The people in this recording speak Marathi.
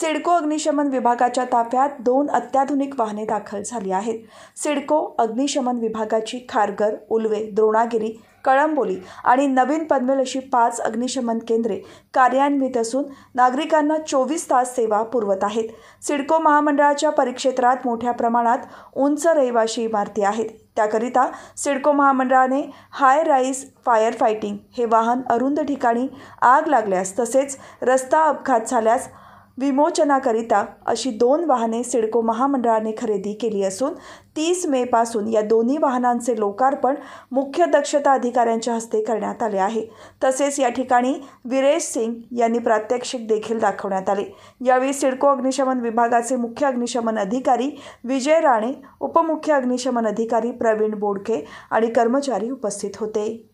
सिडको अग्निशमन विभागाच्या ताफ्यात दोन अत्याधुनिक वाहने दाखल झाली आहेत सिडको अग्निशमन विभागाची खारघर उलवे द्रोणागिरी कळंबोली आणि नवीन पनवेल अशी पाच अग्निशमन केंद्रे कार्यान्वित असून नागरिकांना चोवीस तास सेवा पुरवत आहेत सिडको महामंडळाच्या परिक्षेत्रात मोठ्या प्रमाणात उंच रहिवाशी इमारती आहेत त्याकरिता सिडको महामंडळाने हाय राईज फायर फायटिंग हे वाहन अरुंद ठिकाणी आग लागल्यास तसेच रस्ता अपघात झाल्यास विमोचनाकरिता अशी दोन वाहने सिडको महामंडळाने खरेदी केली असून तीस मेपासून या दोन्ही वाहनांचे लोकार्पण मुख्य दक्षता अधिकाऱ्यांच्या हस्ते करण्यात आले आहे तसेच या ठिकाणी विरेश सिंग यांनी प्रात्यक्षिक देखील दाखवण्यात आले यावेळी सिडको अग्निशमन विभागाचे मुख्य अग्निशमन अधिकारी विजय राणे उपमुख्य अग्निशमन अधिकारी प्रवीण बोडके आणि कर्मचारी उपस्थित होते